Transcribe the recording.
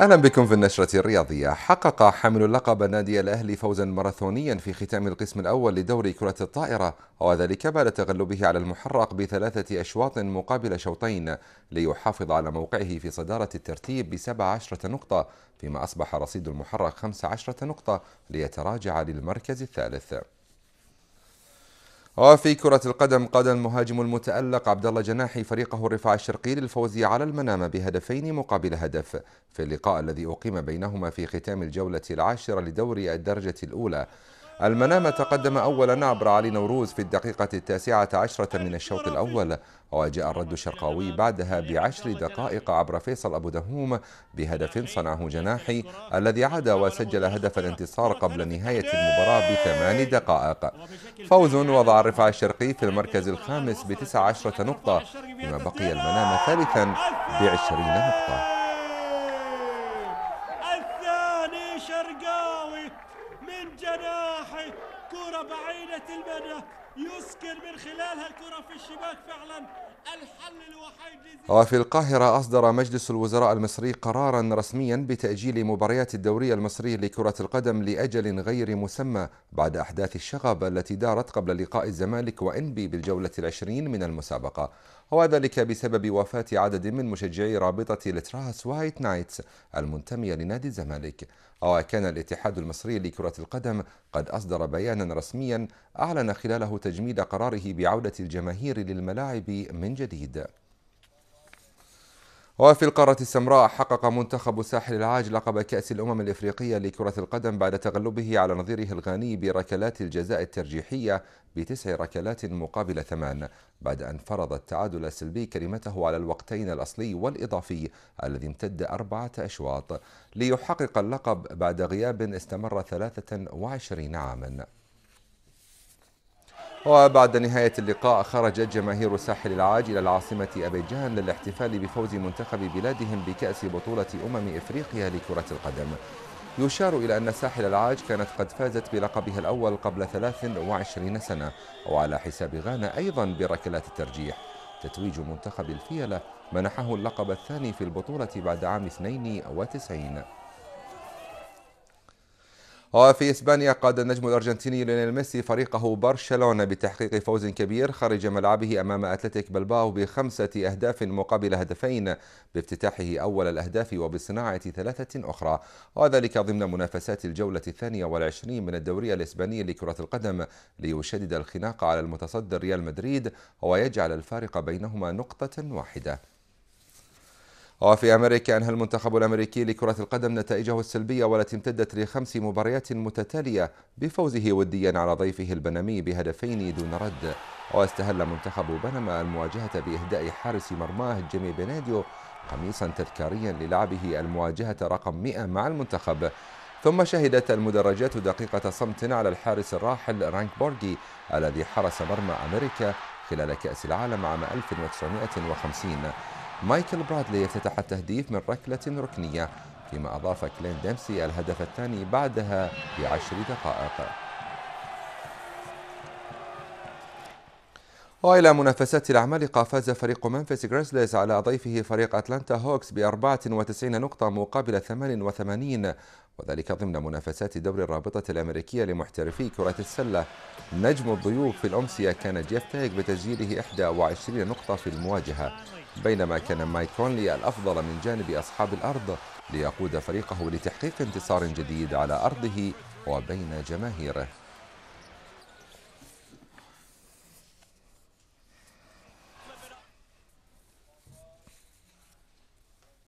اهلا بكم في النشره الرياضيه حقق حامل اللقب نادي الاهلي فوزا ماراثونيا في ختام القسم الاول لدوري كره الطائره وذلك بعد تغلبه على المحرق بثلاثه اشواط مقابل شوطين ليحافظ على موقعه في صداره الترتيب بسبع عشره نقطه فيما اصبح رصيد المحرق خمس عشره نقطه ليتراجع للمركز الثالث وفي كرة القدم قاد المهاجم المتألق عبد الله جناحي فريقه الرفاع الشرقي للفوز على المنامة بهدفين مقابل هدف في اللقاء الذي أقيم بينهما في ختام الجولة العاشرة لدوري الدرجة الأولى المنام تقدم أولا عبر علي نوروز في الدقيقة التاسعة عشرة من الشوط الأول وجاء الرد الشرقاوي بعدها بعشر دقائق عبر فيصل أبو دهوم بهدف صنعه جناحي الذي عاد وسجل هدف الانتصار قبل نهاية المباراة بثمان دقائق فوز وضع الرفع الشرقي في المركز الخامس بتسع عشرة نقطة بما بقي المنام ثالثا بعشرين نقطة كرة بعيدة المدى يسكن من خلالها الكرة في الشباك فعلا الحل الوحيد وفي القاهرة أصدر مجلس الوزراء المصري قرارا رسميا بتأجيل مباريات الدوري المصري لكرة القدم لأجل غير مسمى بعد أحداث الشغب التي دارت قبل لقاء الزمالك وإنبي بالجولة العشرين من المسابقة وذلك بسبب وفاة عدد من مشجعي رابطة التراس وايت نايتس المنتمية لنادي الزمالك وكان الاتحاد المصري لكرة القدم قد أصدر بيانا رسميا أعلن خلاله تجميد قراره بعودة الجماهير للملاعب من جديد وفي القارة السمراء حقق منتخب ساحل العاج لقب كأس الأمم الإفريقية لكرة القدم بعد تغلبه على نظيره الغاني بركلات الجزاء الترجيحية بتسع ركلات مقابل ثمان بعد أن فرض التعادل السلبي كلمته على الوقتين الأصلي والإضافي الذي امتد أربعة أشواط ليحقق اللقب بعد غياب استمر 23 عاماً وبعد نهاية اللقاء خرجت جماهير ساحل العاج إلى العاصمة أبيجان للاحتفال بفوز منتخب بلادهم بكأس بطولة أمم إفريقيا لكرة القدم يشار إلى أن ساحل العاج كانت قد فازت بلقبها الأول قبل 23 سنة وعلى حساب غانا أيضا بركلات الترجيح تتويج منتخب الفيلة منحه اللقب الثاني في البطولة بعد عام 92 وفي إسبانيا قاد النجم الأرجنتيني ليونيل ميسي فريقه برشلونة بتحقيق فوز كبير خارج ملعبه أمام أتلتيك بلباو بخمسة أهداف مقابل هدفين بافتتاحه أول الأهداف وبصناعة ثلاثة أخرى وذلك ضمن منافسات الجولة الثانية والعشرين من الدوري الإسباني لكرة القدم ليشدد الخناق على المتصدر ريال مدريد ويجعل الفارق بينهما نقطة واحدة وفي أمريكا أنهى المنتخب الأمريكي لكرة القدم نتائجه السلبية والتي امتدت لخمس مباريات متتالية بفوزه وديا على ضيفه البنمي بهدفين دون رد واستهل منتخب بنما المواجهة بإهداء حارس مرماه جيمي بيناديو قميصا تذكاريا للعبه المواجهة رقم 100 مع المنتخب ثم شهدت المدرجات دقيقة صمت على الحارس الراحل رانك بورغي الذي حرس مرمى أمريكا خلال كأس العالم عام 1950 مايكل برادلي افتتح التهديف من ركلة ركنية فيما أضاف كلين ديمسي الهدف الثاني بعدها بعشر دقائق وإلى منافسات العمالقة فاز فريق منفس غريزليز على ضيفه فريق أتلانتا هوكس ب 94 نقطة مقابل 88 وذلك ضمن منافسات دوري الرابطة الأمريكية لمحترفي كرة السلة نجم الضيوف في الأمسية كان جيف تايك بتسجيله 21 نقطة في المواجهة بينما كان مايك كونلي الأفضل من جانب أصحاب الأرض ليقود فريقه لتحقيق انتصار جديد على أرضه وبين جماهيره